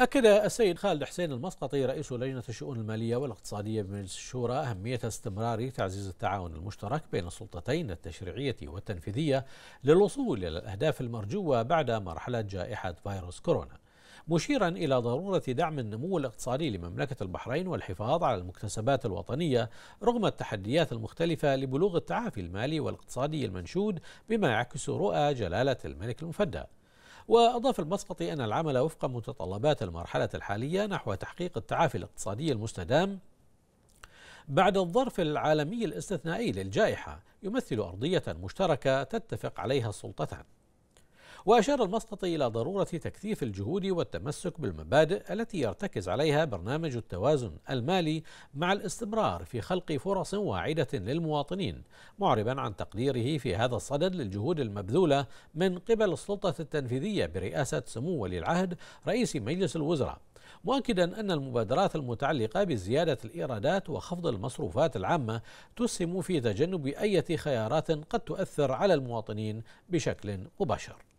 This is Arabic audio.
أكد السيد خالد حسين المسقطي رئيس لجنة الشؤون المالية والاقتصادية بمجلس الشورى أهمية استمرار تعزيز التعاون المشترك بين السلطتين التشريعية والتنفيذية للوصول إلى الأهداف المرجوة بعد مرحلة جائحة فيروس كورونا. مشيرا الى ضروره دعم النمو الاقتصادي لمملكه البحرين والحفاظ على المكتسبات الوطنيه رغم التحديات المختلفه لبلوغ التعافي المالي والاقتصادي المنشود بما يعكس رؤى جلاله الملك المفدى. وأضاف المسقطي أن العمل وفق متطلبات المرحلة الحالية نحو تحقيق التعافي الاقتصادي المستدام بعد الظرف العالمي الاستثنائي للجائحة يمثل أرضية مشتركة تتفق عليها السلطتان وأشار المسقط إلى ضرورة تكثيف الجهود والتمسك بالمبادئ التي يرتكز عليها برنامج التوازن المالي مع الاستمرار في خلق فرص واعدة للمواطنين معربا عن تقديره في هذا الصدد للجهود المبذولة من قبل السلطة التنفيذية برئاسة سمو ولي العهد رئيس مجلس الوزراء مؤكدا أن المبادرات المتعلقة بزيادة الإيرادات وخفض المصروفات العامة تسهم في تجنب أي خيارات قد تؤثر على المواطنين بشكل مباشر